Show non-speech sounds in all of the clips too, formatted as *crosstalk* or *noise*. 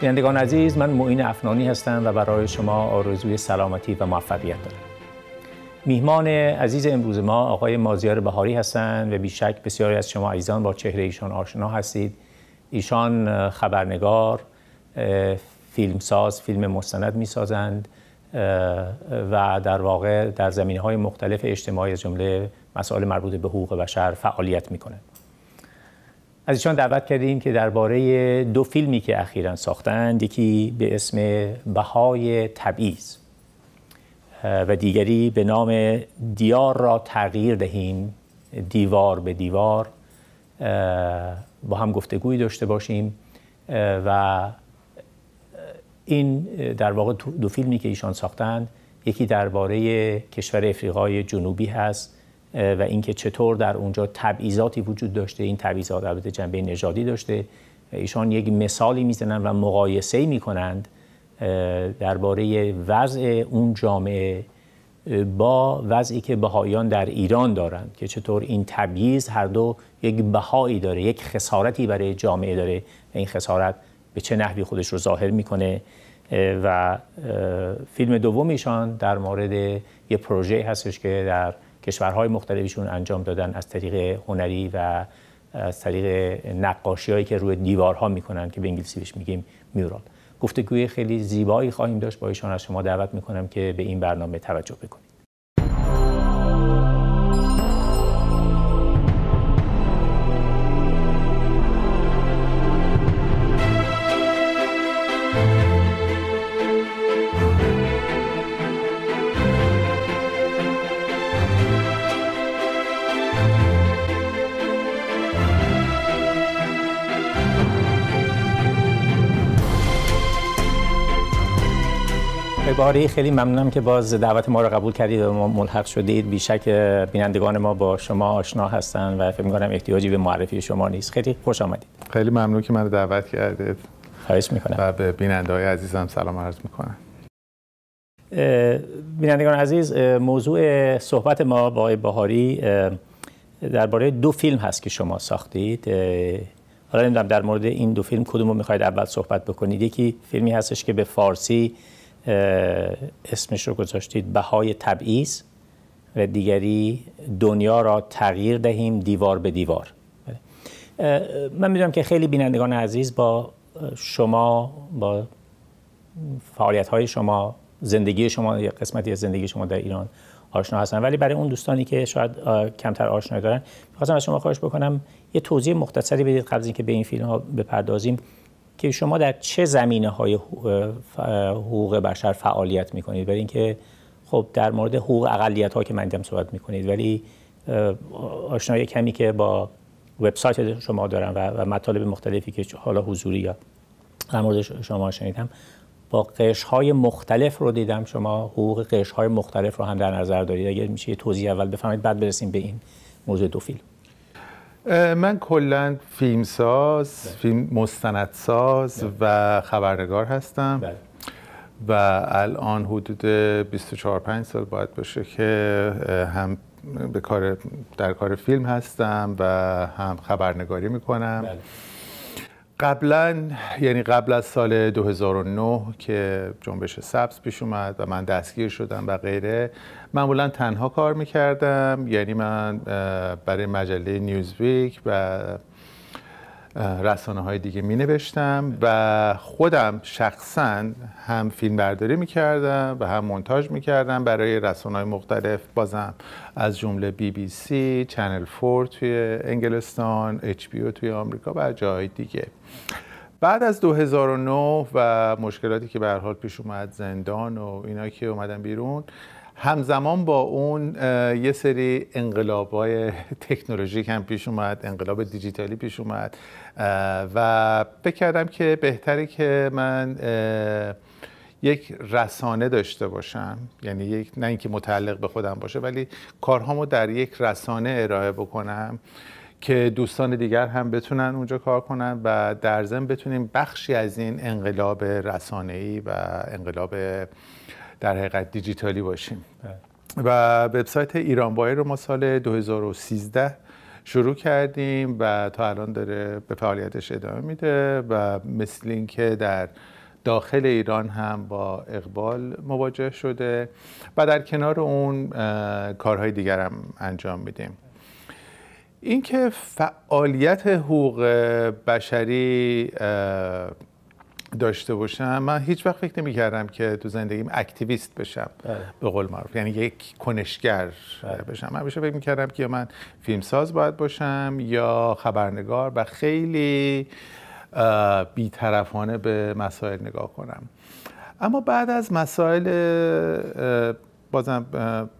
بینندگان عزیز من معین افنانی هستم و برای شما آرزوی سلامتی و موفقیت دارم میهمان عزیز امروز ما آقای مازیار بهاری هستند و بیشک بسیاری از شما عزیزان با چهره ایشان آشنا هستید ایشان خبرنگار فیلمساز فیلم مستند میسازند و در واقع در زمینه های مختلف اجتماعی از جمله مسائل مربوط به حقوق بشر فعالیت میکنند. از ایشان دعوت کردیم که درباره دو فیلمی که اخیرا ساختند یکی به اسم بهای تبعیض و دیگری به نام دیار را تغییر دهیم دیوار به دیوار با هم گفتگویی داشته باشیم و این در واقع دو فیلمی که ایشان ساختند یکی درباره کشور افریقای جنوبی هست و اینکه چطور در اونجا تبعیضاتی وجود داشته این تبعیضات البته جنبه نژادی داشته ایشان یک مثالی میزنن و مقایسه میکنند درباره وضع اون جامعه با وضعی که بهاییان در ایران دارند که چطور این تبعیض هر دو یک بهایی داره یک خسارتی برای جامعه داره این خسارت به چه نحوی خودش رو ظاهر میکنه و فیلم دومیشان در مورد یه پروژه هستش که در کشورهای مختلفشون انجام دادن از طریق هنری و از طریق نقاشی هایی که روی دیوارها میکنن که به انگلیسی بهش میگیم میورال گفتگوی خیلی زیبایی خواهیم داشت با ایشان از شما دعوت میکنم که به این برنامه توجه بکنید آری خیلی ممنونم که باز دعوت ما رو قبول کردید و ما ملحق شدید بیشک بینندگان ما با شما آشنا هستن و فکر می‌کنم احتیاجی به معرفی شما نیست خیلی خوش آمدید خیلی ممنون که من دعوت کردید خواهش می‌کنم و به بیننده های عزیزم سلام عرض می‌کنم بینندگان عزیز موضوع صحبت ما با آقای بهاری درباره دو فیلم هست که شما ساختید حالا نمیدونم در مورد این دو فیلم کدوم رو میخواید اول صحبت بکنید یکی فیلمی هستش که به فارسی اسمش رو گذاشتید بهای تبعیض و دیگری دنیا را تغییر دهیم دیوار به دیوار بله. من میدونم که خیلی بینندگان عزیز با شما با فعالیت های شما زندگی شما یا قسمتی از زندگی شما در ایران آشنا هستن ولی برای اون دوستانی که شاید کمتر آشنایی دارن میخواستم از شما خواهش بکنم یه توضیح مختصری بدید قبل از اینکه به این فیلم ها بپردازیم که شما در چه زمینه های حقوق بشر فعالیت میکنید برای اینکه خب در مورد حقوق اقلیت ها که من دیدم صحبت میکنید ولی آشنایی کمی که با وبسایت شما دارم و, مطالب مختلفی که حالا حضوری یا در مورد شما شنیدم با قش های مختلف رو دیدم شما حقوق قش های مختلف رو هم در نظر دارید اگر میشه یه توضیح اول بفهمید بعد برسیم به این موضوع دو فیلم من کلا فیلمساز بله. فیلم مستندساز بله. و خبرنگار هستم بله. و الان حدود 24 5 سال باید باشه که هم به کار در کار فیلم هستم و هم خبرنگاری میکنم قبلا یعنی قبل از سال 2009 که جنبش سبز پیش اومد و من دستگیر شدم و غیره معمولا تنها کار میکردم یعنی من برای مجله نیوزویک و رسانه های دیگه می نوشتم و خودم شخصا هم فیلم برداری می و هم منتاج می برای رسانه های مختلف بازم از جمله بی بی سی، چنل فور توی انگلستان، اچ توی آمریکا و جاهای دیگه بعد از 2009 و مشکلاتی که به حال پیش اومد زندان و اینا که اومدم بیرون همزمان با اون یه سری انقلاب های تکنولوژیک هم پیش اومد انقلاب دیجیتالی پیش اومد و بکردم که بهتره که من یک رسانه داشته باشم یعنی یک نه اینکه متعلق به خودم باشه ولی کارهامو در یک رسانه ارائه بکنم که دوستان دیگر هم بتونن اونجا کار کنن و در ضمن بتونیم بخشی از این انقلاب رسانه‌ای و انقلاب در حقیقت دیجیتالی باشیم بله. و وبسایت ایران بایر رو ما سال 2013 شروع کردیم و تا الان داره به فعالیتش ادامه میده و مثل اینکه در داخل ایران هم با اقبال مواجه شده و در کنار اون کارهای دیگر هم انجام میدیم اینکه فعالیت حقوق بشری داشته باشم من هیچ وقت فکر نمی که تو زندگیم اکتیویست بشم بله. به قول معروف یعنی یک کنشگر بله. بشم من همیشه فکر می کردم که من فیلمساز باید باشم یا خبرنگار و خیلی بیطرفانه به مسائل نگاه کنم اما بعد از مسائل بازم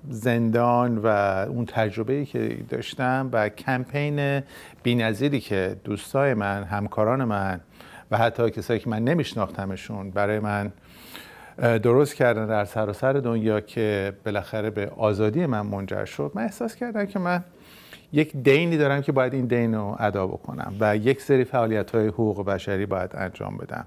زندان و اون تجربه که داشتم و کمپین بینظیری که دوستای من همکاران من و حتی کسایی که من نمیشناختمشون برای من درست کردن در سراسر دنیا که بالاخره به آزادی من منجر شد من احساس کردم که من یک دینی دارم که باید این دین رو ادا بکنم و یک سری فعالیت های حقوق بشری باید انجام بدم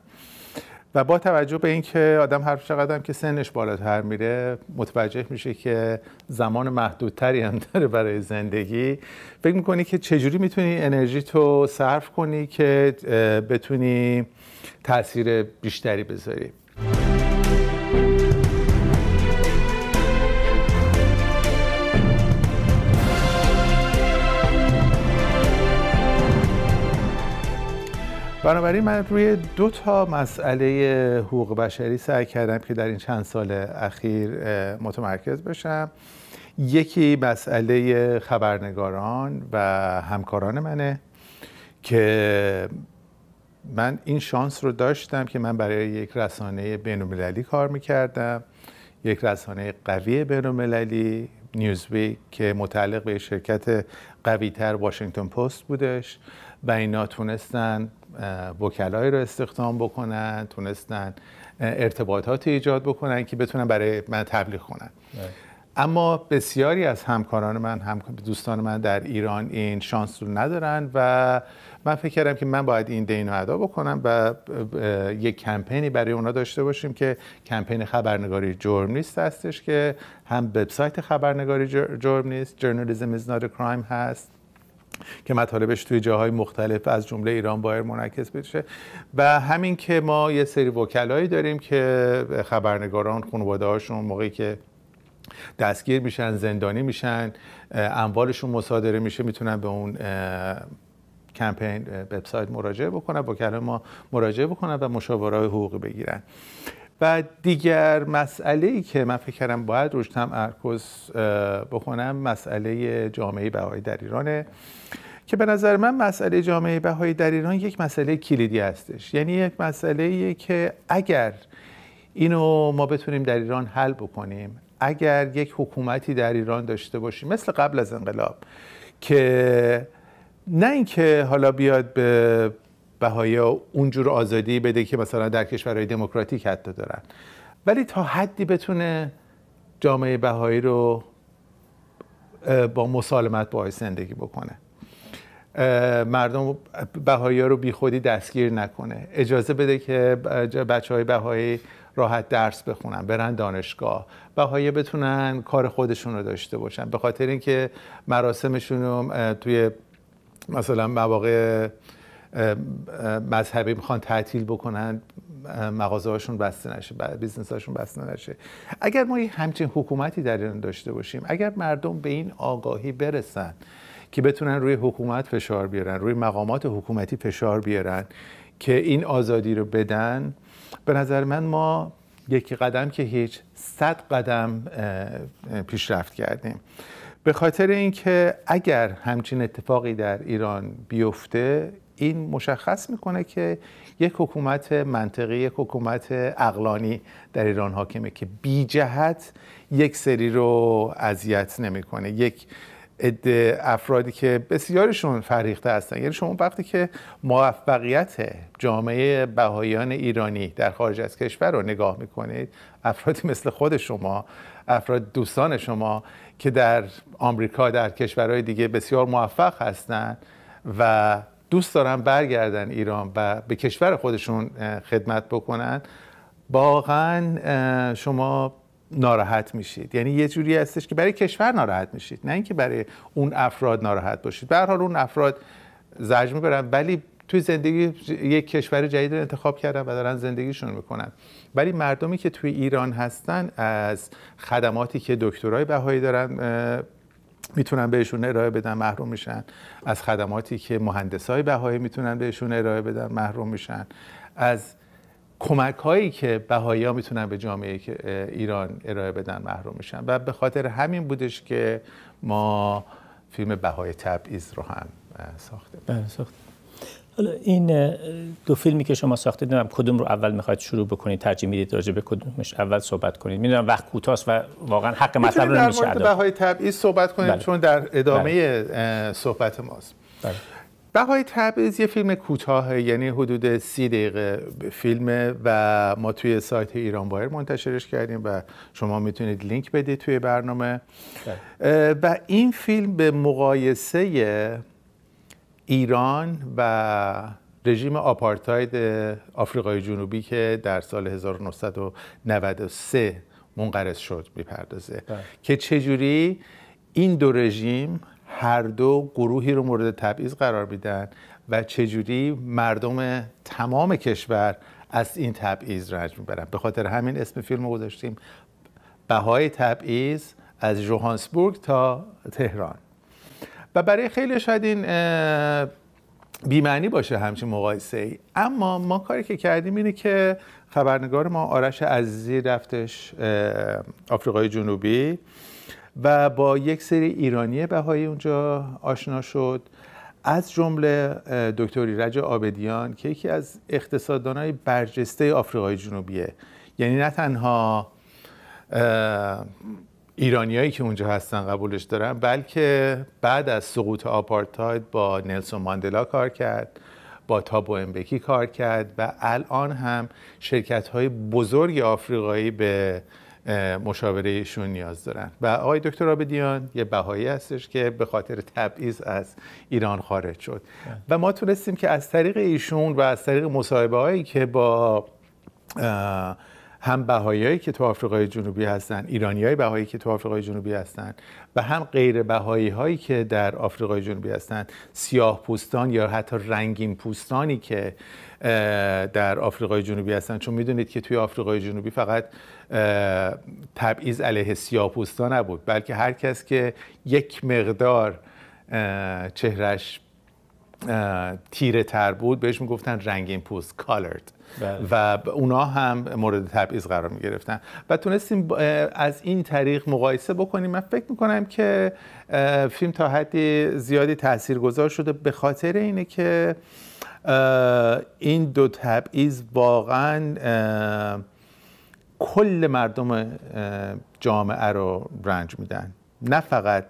و با توجه به اینکه آدم هر چقدر که سنش بالاتر میره متوجه میشه که زمان محدودتری هم داره برای زندگی فکر میکنی که چجوری میتونی انرژی تو صرف کنی که بتونی تاثیر بیشتری بذاری بنابراین من روی دو تا مسئله حقوق بشری سعی کردم که در این چند سال اخیر متمرکز بشم یکی مسئله خبرنگاران و همکاران منه که من این شانس رو داشتم که من برای یک رسانه بینالمللی کار میکردم یک رسانه قوی بینالمللی نیوزوی که متعلق به شرکت قویتر واشنگتن پست بودش و اینا تونستن وکلایی رو استخدام بکنن تونستن ارتباطات ایجاد بکنن که بتونن برای من تبلیغ کنن بله. اما بسیاری از همکاران من دوستان من در ایران این شانس رو ندارن و من فکر کردم که من باید این دین رو ادا بکنم و یک کمپینی برای اونا داشته باشیم که کمپین خبرنگاری جرم نیست هستش که هم وبسایت خبرنگاری جرم نیست جرنالیزم از نات کرایم هست که مطالبش توی جاهای مختلف از جمله ایران بایر منعکس بشه و همین که ما یه سری وکلایی داریم که خبرنگاران خانواده هاشون موقعی که دستگیر میشن زندانی میشن اموالشون مصادره میشه میتونن به اون کمپین وبسایت مراجعه بکنن با کلمه ما مراجعه بکنن و مشاوره حقوقی بگیرن و دیگر مسئله ای که من فکر کردم باید روش تمرکز بکنم مسئله جامعه بهایی در ایرانه که به نظر من مسئله جامعه بهایی در ایران یک مسئله کلیدی هستش یعنی یک مسئله که اگر اینو ما بتونیم در ایران حل بکنیم اگر یک حکومتی در ایران داشته باشیم مثل قبل از انقلاب که نه اینکه حالا بیاد به بهایی اونجور آزادی بده که مثلا در کشورهای دموکراتیک حتی دارن ولی تا حدی بتونه جامعه بهایی رو با مسالمت باهاش زندگی بکنه مردم بهایی رو بی خودی دستگیر نکنه اجازه بده که بچه های بهایی راحت درس بخونن برن دانشگاه بهایی بتونن کار خودشون رو داشته باشن به خاطر اینکه مراسمشون رو توی مثلا مواقع مذهبی میخوان تعطیل بکنن مغازه هاشون بسته نشه بیزنس هاشون بسته نشه اگر ما همچین حکومتی در ایران داشته باشیم اگر مردم به این آگاهی برسن که بتونن روی حکومت فشار بیارن روی مقامات حکومتی فشار بیارن که این آزادی رو بدن به نظر من ما یکی قدم که هیچ صد قدم پیشرفت کردیم به خاطر اینکه اگر همچین اتفاقی در ایران بیفته این مشخص میکنه که یک حکومت منطقی یک حکومت اقلانی در ایران حاکمه که بی جهت یک سری رو اذیت نمیکنه یک عده افرادی که بسیارشون فریخته هستن یعنی شما وقتی که موفقیت جامعه بهایان ایرانی در خارج از کشور رو نگاه میکنید افرادی مثل خود شما افراد دوستان شما که در آمریکا در کشورهای دیگه بسیار موفق هستند و دوست دارن برگردن ایران و به کشور خودشون خدمت بکنن واقعا شما ناراحت میشید یعنی یه جوری هستش که برای کشور ناراحت میشید نه اینکه برای اون افراد ناراحت باشید به هر حال اون افراد زجر میبرن ولی توی زندگی یک کشور جدید رو انتخاب کردن و دارن زندگیشون میکنن ولی مردمی که توی ایران هستن از خدماتی که دکترای بهایی دارن میتونن بهشون ارائه بدن محروم میشن از خدماتی که مهندسای بهایی میتونن بهشون ارائه بدن محروم میشن از کمک هایی که بهایی ها میتونن به جامعه ایران ارائه بدن محروم میشن و به خاطر همین بودش که ما فیلم بهای تبعیض رو هم ساخته ساخته بله، حالا این دو فیلمی که شما ساخته دارم کدوم رو اول میخواید شروع بکنید ترجیح میدید راجع به کدومش اول صحبت کنید میدونم وقت کوتاست و واقعا حق مطلب رو نمیشه در مورد بهای تبعیض صحبت کنید بله. چون در ادامه بله. صحبت ماست بله. بهای تبعیض یه فیلم کوتاه یعنی حدود سی دقیقه فیلم و ما توی سایت ایران بایر منتشرش کردیم و شما میتونید لینک بدید توی برنامه بله. و این فیلم به مقایسه ایران و رژیم آپارتاید آفریقای جنوبی که در سال 1993 منقرض شد میپردازه بله. که چجوری این دو رژیم هر دو گروهی رو مورد تبعیض قرار میدن و چجوری مردم تمام کشور از این تبعیض رنج میبرن به خاطر همین اسم فیلم رو گذاشتیم بهای تبعیض از جوهانسبورگ تا تهران و برای خیلی شاید این بیمعنی باشه همچین مقایسه ای اما ما کاری که کردیم اینه که خبرنگار ما آرش عزیزی رفتش آفریقای جنوبی و با یک سری ایرانی بهایی اونجا آشنا شد از جمله دکتر ایرج آبدیان که یکی از اقتصاددانهای برجسته آفریقای جنوبیه یعنی نه تنها ایرانیایی که اونجا هستن قبولش دارن بلکه بعد از سقوط آپارتاید با نلسون ماندلا کار کرد با تابو امبکی کار کرد و الان هم شرکت های بزرگ آفریقایی به مشاوره ایشون نیاز دارن و آقای دکتر آبدیان یه بهایی هستش که به خاطر تبعیض از ایران خارج شد و ما تونستیم که از طریق ایشون و از طریق مصاحبه هایی که با هم بهاییایی که تو آفریقای جنوبی هستن ایرانیایی بهایی که تو آفریقای جنوبی هستن و هم غیر بهایی هایی که در آفریقای جنوبی هستن سیاه پوستان یا حتی رنگین پوستانی که در آفریقای جنوبی هستن چون میدونید که توی آفریقای جنوبی فقط تبعیض علیه پوستان نبود بلکه هر کس که یک مقدار چهرش تیره تر بود بهش میگفتن رنگین پوست کالرد بله. و اونا هم مورد تبعیض قرار می گرفتن و تونستیم از این طریق مقایسه بکنیم من فکر میکنم که فیلم تا حدی زیادی گذار شده به خاطر اینه که این دو تبعیض واقعا کل مردم جامعه رو رنج میدن نه فقط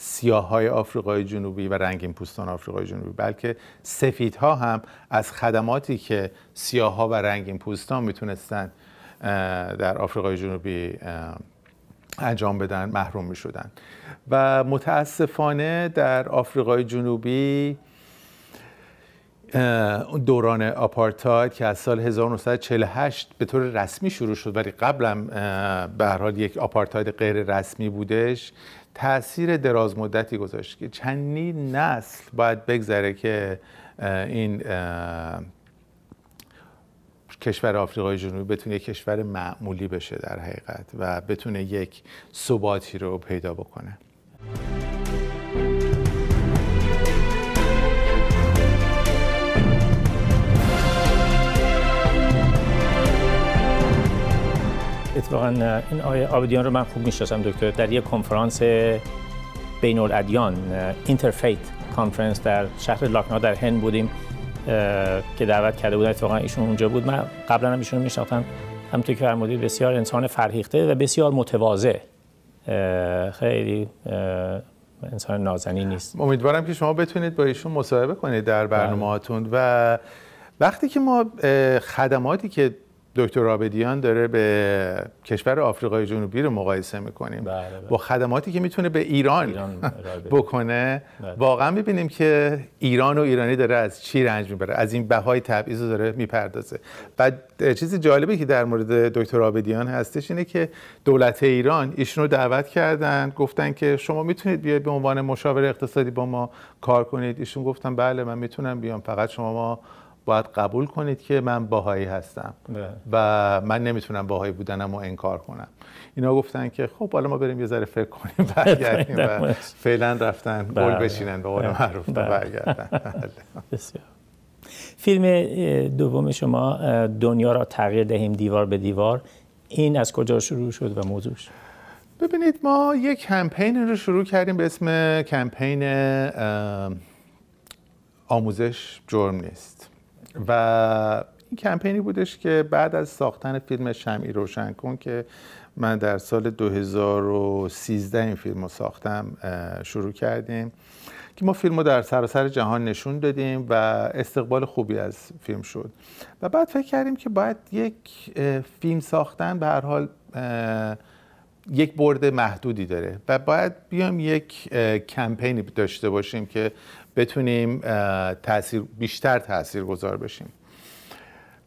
سیاه های آفریقای جنوبی و رنگین پوستان آفریقای جنوبی بلکه سفیدها هم از خدماتی که سیاه ها و رنگین پوستان میتونستن در آفریقای جنوبی انجام بدن محروم میشدن و متاسفانه در آفریقای جنوبی دوران آپارتاید که از سال 1948 به طور رسمی شروع شد ولی قبلم به هر حال یک آپارتاید غیر رسمی بودش تاثیر دراز مدتی گذاشت که چندین نسل باید بگذره که این کشور آفریقای جنوبی بتونه یک کشور معمولی بشه در حقیقت و بتونه یک ثباتی رو پیدا بکنه اتفاقا این آقای آبدیان رو من خوب میشناسم دکتر در یک کنفرانس بین الادیان اینترفیت کانفرنس در شهر لاکنا در هند بودیم که دعوت کرده بودن اتفاقا ایشون اونجا بود من قبلا هم ایشون میشناختم همونطور که فرمودید بسیار انسان فرهیخته و بسیار متواضع خیلی انسان نازنی نیست امیدوارم که شما بتونید با ایشون مصاحبه کنید در بله. برنامه‌هاتون و وقتی که ما خدماتی که دکتر آبدیان داره به کشور آفریقای جنوبی رو مقایسه میکنیم بله، بله. با خدماتی که میتونه به ایران, *laughs* بکنه بله. واقعا میبینیم که ایران و ایرانی داره از چی رنج میبره از این بهای تبعیض رو داره میپردازه بعد چیز جالبی که در مورد دکتر رابدیان هستش اینه که دولت ایران ایشون رو دعوت کردن گفتن که شما میتونید بیاید به عنوان مشاور اقتصادی با ما کار کنید ایشون گفتن بله من میتونم بیام فقط شما ما باید قبول کنید که من باهایی هستم بله. و من نمیتونم باهایی بودنم و انکار کنم اینا گفتن که خب حالا ما بریم یه ذره فکر کنیم *laughs* برگردیم و بله. فعلا رفتن گل بله. بچینن به قول معروف برگردن *laughs* فیلم دوم شما دنیا را تغییر دهیم دیوار به دیوار این از کجا شروع شد و موضوعش ببینید ما یک کمپین رو شروع کردیم به اسم کمپین آموزش جرم نیست و این کمپینی بودش که بعد از ساختن فیلم شمعی روشن کن که من در سال 2013 این فیلم رو ساختم شروع کردیم که ما فیلم رو در سراسر جهان نشون دادیم و استقبال خوبی از فیلم شد و بعد فکر کردیم که باید یک فیلم ساختن به هر حال یک برد محدودی داره و باید بیام یک کمپینی داشته باشیم که بتونیم تأثیر بیشتر تأثیر گذار بشیم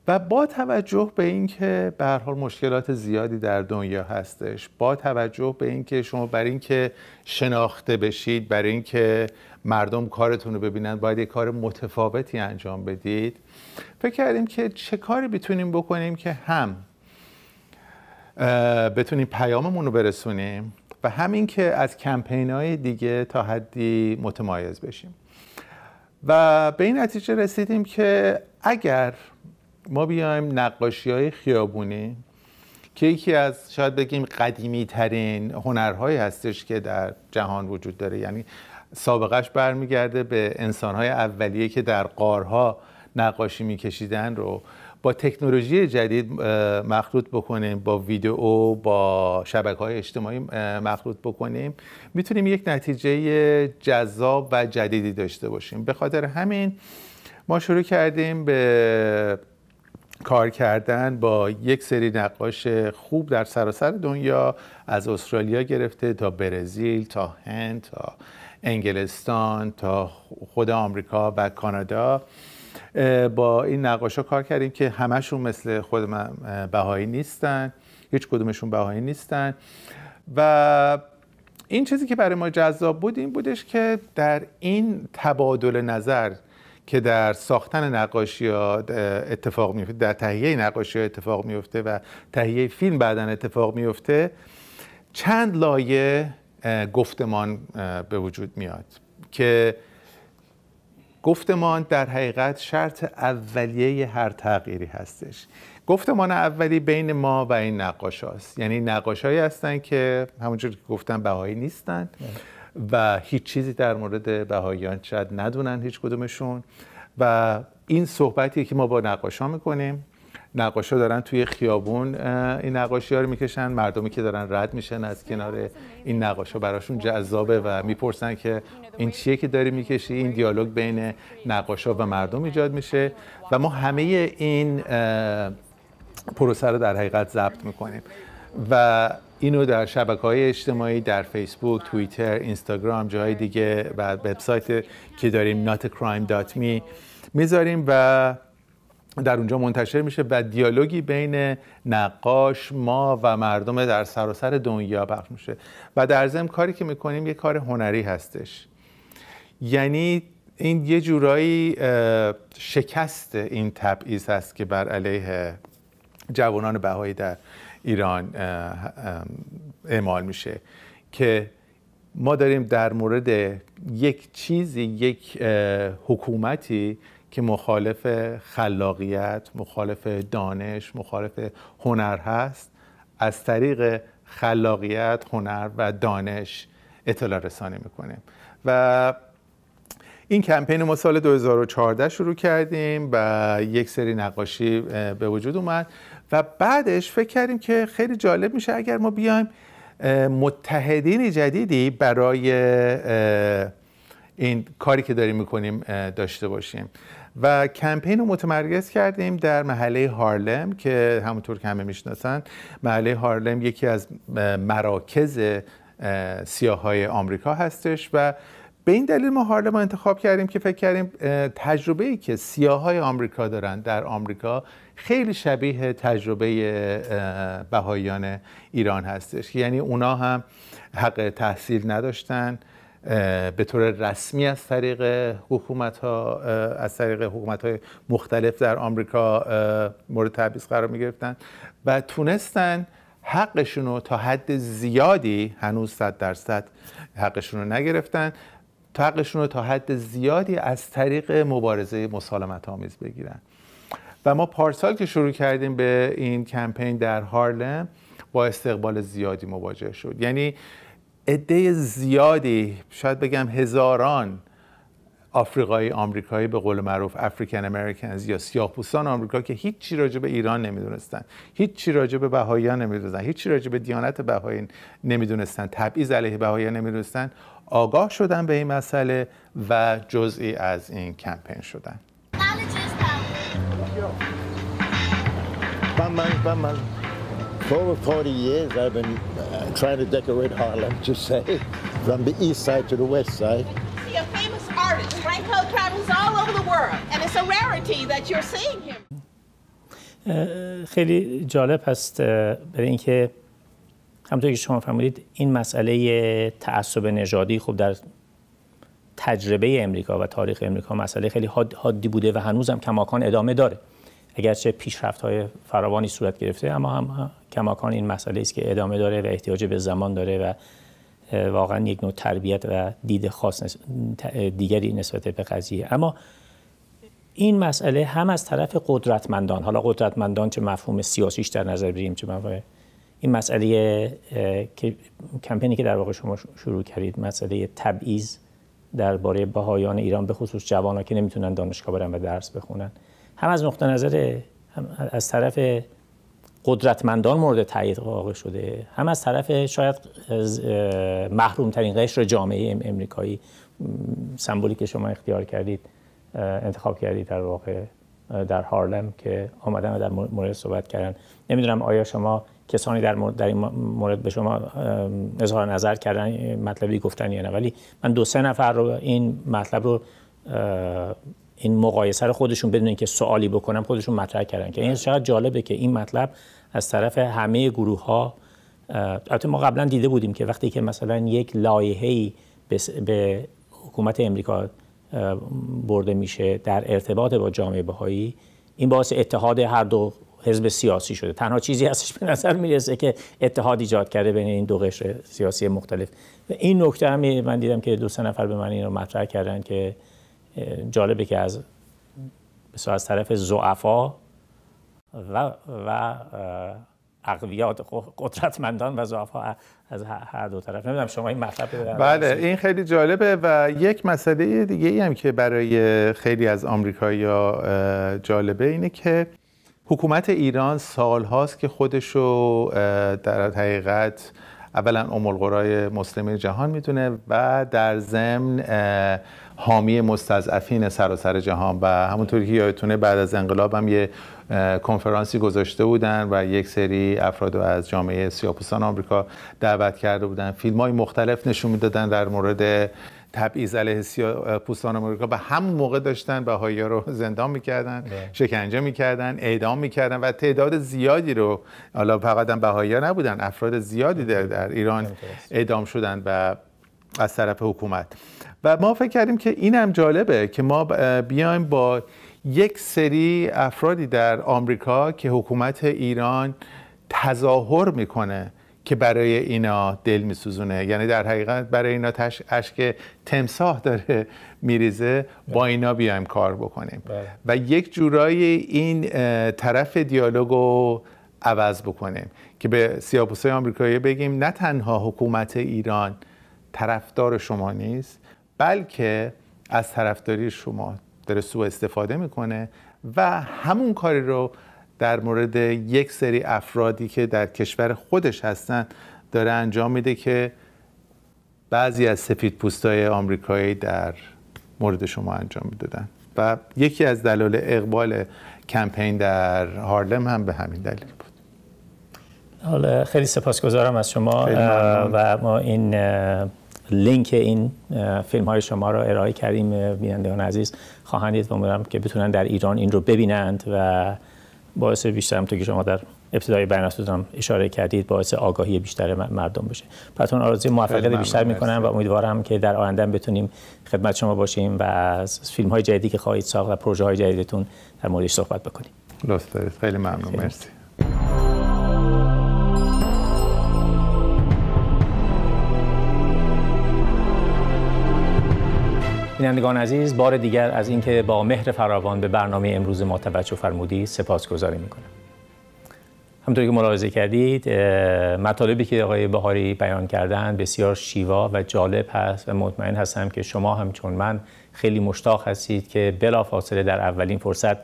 و با توجه به اینکه به هر حال مشکلات زیادی در دنیا هستش با توجه به اینکه شما برای اینکه شناخته بشید برای اینکه مردم کارتون رو ببینن باید یه کار متفاوتی انجام بدید فکر کردیم که چه کاری بتونیم بکنیم که هم بتونیم پیاممون رو برسونیم و همین که از کمپین های دیگه تا حدی متمایز بشیم و به این نتیجه رسیدیم که اگر ما بیایم نقاشی های خیابونی که یکی از شاید بگیم قدیمی ترین هنرهایی هستش که در جهان وجود داره یعنی سابقش برمیگرده به انسانهای اولیه که در قارها نقاشی میکشیدن رو با تکنولوژی جدید مخلوط بکنیم با ویدیو با شبکه های اجتماعی مخلوط بکنیم میتونیم یک نتیجه جذاب و جدیدی داشته باشیم به خاطر همین ما شروع کردیم به کار کردن با یک سری نقاش خوب در سراسر دنیا از استرالیا گرفته تا برزیل تا هند تا انگلستان تا خود آمریکا و کانادا با این نقاشا کار کردیم که همشون مثل خود من بهایی نیستن هیچ کدومشون بهایی نیستن و این چیزی که برای ما جذاب بود این بودش که در این تبادل نظر که در ساختن نقاشی ها اتفاق میفته در تهیه نقاشی ها اتفاق میفته و تهیه فیلم بعدا اتفاق میفته چند لایه گفتمان به وجود میاد که گفتمان در حقیقت شرط اولیه هر تغییری هستش گفتمان اولی بین ما و این نقاش هاست. یعنی نقاش هایی هستن که همونجور که گفتم بهایی نیستن و هیچ چیزی در مورد بهاییان شاید ندونن هیچ کدومشون و این صحبتی که ما با ها میکنیم نقاشا دارن توی خیابون این نقاشی ها رو میکشن مردمی که دارن رد میشن از کنار این نقاشا براشون جذابه و میپرسن که این چیه که داری میکشی این دیالوگ بین نقاشا و مردم ایجاد میشه و ما همه این پروسه رو در حقیقت ضبط میکنیم و اینو در شبکه های اجتماعی در فیسبوک، توییتر، اینستاگرام، جای دیگه و وبسایت که داریم notacrime.me میذاریم و در اونجا منتشر میشه و دیالوگی بین نقاش ما و مردم در سراسر دنیا پخش میشه و در ضمن کاری که میکنیم یه کار هنری هستش یعنی این یه جورایی شکست این تبعیض است که بر علیه جوانان بهایی در ایران اعمال میشه که ما داریم در مورد یک چیزی یک حکومتی که مخالف خلاقیت مخالف دانش مخالف هنر هست از طریق خلاقیت هنر و دانش اطلاع رسانی میکنه و این کمپین ما سال 2014 شروع کردیم و یک سری نقاشی به وجود اومد و بعدش فکر کردیم که خیلی جالب میشه اگر ما بیایم متحدین جدیدی برای این کاری که داریم میکنیم داشته باشیم و کمپین رو متمرکز کردیم در محله هارلم که همونطور که همه میشناسن محله هارلم یکی از مراکز سیاهای آمریکا هستش و به این دلیل ما هارلم رو انتخاب کردیم که فکر کردیم تجربه ای که سیاهای آمریکا دارن در آمریکا خیلی شبیه تجربه بهاییان ایران هستش یعنی اونا هم حق تحصیل نداشتن به طور رسمی از طریق حکومت ها از طریق حکومت های مختلف در آمریکا مورد تبعیض قرار می گرفتن و تونستن حقشون رو تا حد زیادی هنوز صد درصد حقشون رو نگرفتن تا حقشون رو تا حد زیادی از طریق مبارزه مسالمت آمیز بگیرن و ما پارسال که شروع کردیم به این کمپین در هارلم با استقبال زیادی مواجه شد یعنی عده زیادی شاید بگم هزاران آفریقایی آمریکایی به قول معروف افریکن امریکنز یا سیاه‌پوستان آمریکا که هیچی راجع به ایران نمیدونستن هیچی راجع به بهاییان نمیدونستن هیچی راجع به دیانت بهایی نمیدونستن تبعیض علیه بهاییان نمیدونستن آگاه شدن به این مسئله و جزئی از این کمپین شدن من trying to decorate Harlem, just say, from the east side to the west side. He's a famous artist. Franco travels all over the world, and it's a rarity that you're seeing him. خیلی جالب هست برای اینکه همونطور که شما فرمودید این مسئله تعصب نژادی خب در تجربه امریکا و تاریخ امریکا مسئله خیلی حادی بوده و هنوز هم کماکان ادامه داره اگرچه پیشرفت های فراوانی صورت گرفته اما هم کماکان این مسئله است که ادامه داره و احتیاج به زمان داره و واقعا یک نوع تربیت و دید خاص دیگری نسبت به قضیه اما این مسئله هم از طرف قدرتمندان حالا قدرتمندان چه مفهوم سیاسیش در نظر بریم چه مفهوم این مسئله که کمپینی که در واقع شما شروع کردید مسئله تبعیض درباره بهایان ایران به خصوص ها که نمیتونن دانشگاه برن و درس بخونن هم از نقطه نظر هم از طرف قدرتمندان مورد تایید واقع شده هم از طرف شاید ترین قشر جامعه امریکایی سمبولی که شما اختیار کردید انتخاب کردید در واقع در هارلم که آمدن و در مورد صحبت کردن نمیدونم آیا شما کسانی در, مورد در این مورد به شما اظهار نظر کردن مطلبی گفتن یا نه ولی من دو سه نفر رو این مطلب رو این مقایسه رو خودشون بدون که سوالی بکنم خودشون مطرح کردن که این چقدر جالبه که این مطلب از طرف همه گروه ها ما قبلا دیده بودیم که وقتی که مثلا یک ای به حکومت امریکا برده میشه در ارتباط با جامعه بهایی این باعث اتحاد هر دو حزب سیاسی شده تنها چیزی هستش به نظر میرسه که اتحاد ایجاد کرده بین این دو قشر سیاسی مختلف این نکته هم من دیدم که دو سه نفر به من این رو مطرح کردن که جالبه که از از طرف زعفا و, و اقویات قدرتمندان و زعفا از هر دو طرف نمیدونم شما این مطلب بله این خیلی جالبه و یک مسئله دیگه ای هم که برای خیلی از آمریکایی‌ها جالبه اینه که حکومت ایران هاست که خودشو در حقیقت اولا ام القرای مسلمین جهان میتونه و در ضمن حامی مستضعفین سراسر جهان و همونطوری که یادتونه بعد از انقلاب هم یه کنفرانسی گذاشته بودن و یک سری افراد از جامعه سیاپوسان آمریکا دعوت کرده بودن فیلم های مختلف نشون میدادن در مورد تبعیض علیه پوستان آمریکا به هم موقع داشتن بهایی رو زندان میکردن بله. شکنجه میکردن اعدام میکردن و تعداد زیادی رو حالا فقط هم بهایی نبودن افراد زیادی در, در ایران اعدام شدن و از طرف حکومت و ما فکر کردیم که این هم جالبه که ما بیایم با یک سری افرادی در آمریکا که حکومت ایران تظاهر میکنه که برای اینا دل میسوزونه یعنی در حقیقت برای اینا تش... اشک تمساح داره میریزه با اینا بیایم کار بکنیم بله. و یک جورایی این طرف دیالوگ رو عوض بکنیم که به سیاپوسای آمریکایی بگیم نه تنها حکومت ایران طرفدار شما نیست بلکه از طرفداری شما داره سوء استفاده میکنه و همون کاری رو در مورد یک سری افرادی که در کشور خودش هستند، داره انجام میده که بعضی از سفید پوستای آمریکایی در مورد شما انجام میدادن و یکی از دلایل اقبال کمپین در هارلم هم به همین دلیل بود حالا خیلی سپاسگزارم از شما و ما این لینک این فیلم های شما را ارائه کردیم بینندگان عزیز خواهند دید و که بتونن در ایران این رو ببینند و باعث بیشتر هم که شما در ابتدای برنامه‌تون اشاره کردید باعث آگاهی بیشتر مردم بشه پتون آرزوی موفقیت بیشتر میکنم و امیدوارم که در آینده بتونیم خدمت شما باشیم و از فیلم های جدیدی که خواهید ساخت و پروژه های جدیدتون در موردش صحبت بکنیم لطف خیلی ممنون مرسی بینندگان عزیز بار دیگر از اینکه با مهر فراوان به برنامه امروز ما توجه فرمودی سپاسگزاری میکنم همطور که ملاحظه کردید مطالبی که آقای بهاری بیان کردن بسیار شیوا و جالب هست و مطمئن هستم که شما همچون من خیلی مشتاق هستید که فاصله در اولین فرصت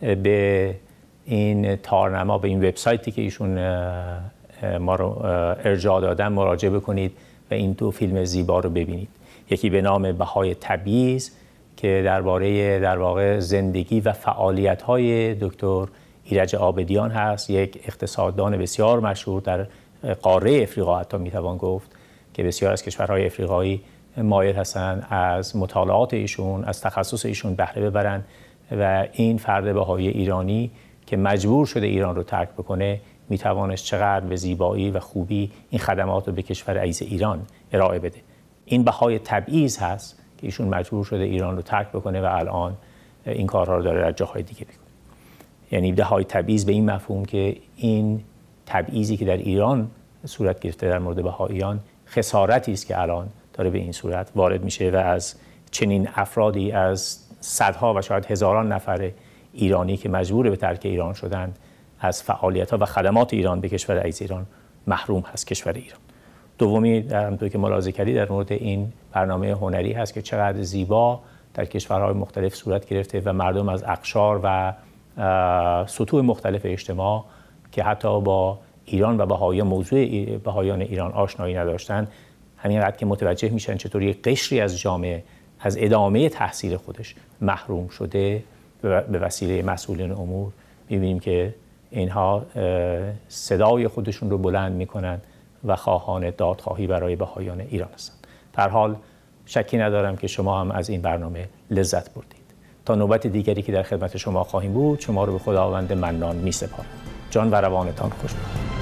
به این تارنما به این وبسایتی که ایشون ما رو ارجاع دادن مراجعه بکنید و این دو فیلم زیبا رو ببینید یکی به نام بهای تبیز که درباره در واقع زندگی و فعالیت های دکتر ایرج آبدیان هست یک اقتصاددان بسیار مشهور در قاره افریقا حتی میتوان گفت که بسیار از کشورهای افریقایی مایل هستند از مطالعات ایشون از تخصص ایشون بهره ببرند و این فرد بهای ایرانی که مجبور شده ایران رو ترک بکنه میتوانست چقدر به زیبایی و خوبی این خدمات رو به کشور عیز ایران ارائه بده این بهای تبعیض هست که ایشون مجبور شده ایران رو ترک بکنه و الان این کارها رو داره در جاهای دیگه میکنه یعنی بهای تبعیض به این مفهوم که این تبعیضی که در ایران صورت گرفته در مورد بهاییان خسارتی است که الان داره به این صورت وارد میشه و از چنین افرادی از صدها و شاید هزاران نفر ایرانی که مجبور به ترک ایران شدند از فعالیت ها و خدمات ایران به کشور عز ایران محروم هست کشور ایران دومی در همطور که ملاحظه کردی در مورد این برنامه هنری هست که چقدر زیبا در کشورهای مختلف صورت گرفته و مردم از اقشار و سطوح مختلف اجتماع که حتی با ایران و بهای موضوع بهایان ایران آشنایی نداشتن همینقدر که متوجه میشن چطور یک قشری از جامعه از ادامه تحصیل خودش محروم شده به وسیله مسئولین امور میبینیم که اینها صدای خودشون رو بلند میکنند و خواهان دادخواهی برای بهایان ایران هستند در حال شکی ندارم که شما هم از این برنامه لذت بردید تا نوبت دیگری که در خدمت شما خواهیم بود شما رو به خداوند منان می سپارم جان و روانتان خوش